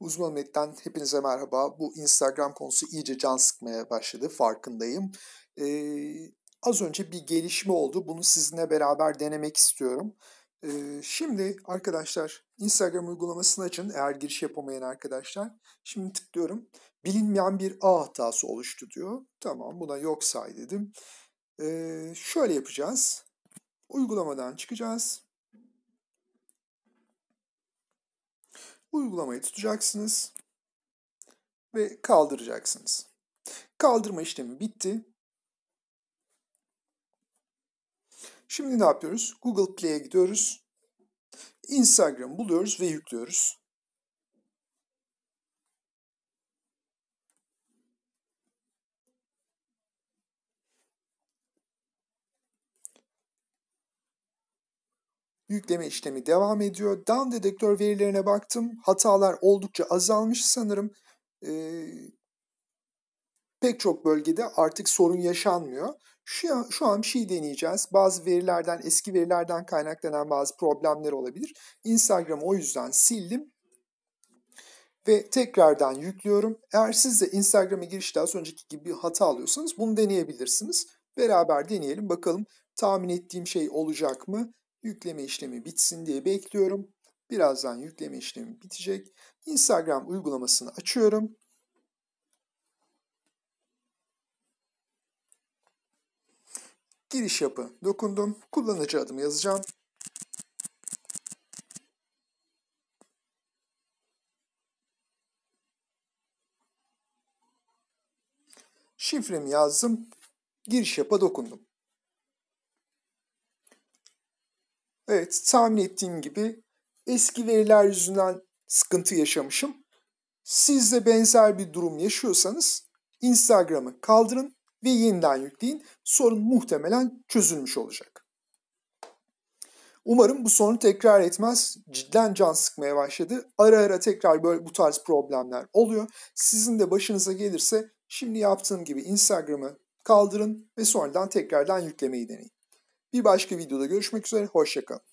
Uzman Med'den hepinize merhaba. Bu Instagram konusu iyice can sıkmaya başladı farkındayım. Ee, az önce bir gelişme oldu. Bunu sizinle beraber denemek istiyorum. Ee, şimdi arkadaşlar Instagram uygulamasını açın eğer giriş yapamayan arkadaşlar. Şimdi tıklıyorum. Bilinmeyen bir A hatası oluştu diyor. Tamam buna yok say dedim. Ee, şöyle yapacağız. Uygulamadan çıkacağız. uygulamayı tutacaksınız ve kaldıracaksınız. Kaldırma işlemi bitti. Şimdi ne yapıyoruz? Google Play'e gidiyoruz. Instagram buluyoruz ve yüklüyoruz. Yükleme işlemi devam ediyor. Down detektör verilerine baktım. Hatalar oldukça azalmış sanırım. Ee, pek çok bölgede artık sorun yaşanmıyor. Şu şu an bir şey deneyeceğiz. Bazı verilerden, eski verilerden kaynaklanan bazı problemler olabilir. Instagram'ı o yüzden sildim ve tekrardan yüklüyorum. Eğer siz de Instagram'a girişte az önceki gibi bir hata alıyorsanız bunu deneyebilirsiniz. Beraber deneyelim bakalım tahmin ettiğim şey olacak mı yükleme işlemi bitsin diye bekliyorum. Birazdan yükleme işlemi bitecek. Instagram uygulamasını açıyorum. Giriş yapı dokundum. Kullanıcı adımı yazacağım. Şifremi yazdım. Giriş yapı. dokundum. Evet tahmin ettiğim gibi eski veriler yüzünden sıkıntı yaşamışım. Siz de benzer bir durum yaşıyorsanız Instagram'ı kaldırın ve yeniden yükleyin. Sorun muhtemelen çözülmüş olacak. Umarım bu sorunu tekrar etmez. Cidden can sıkmaya başladı. Ara ara tekrar böyle bu tarz problemler oluyor. Sizin de başınıza gelirse şimdi yaptığım gibi Instagram'ı kaldırın ve sonradan tekrardan yüklemeyi deneyin. Bir başka videoda görüşmek üzere, hoşçakalın.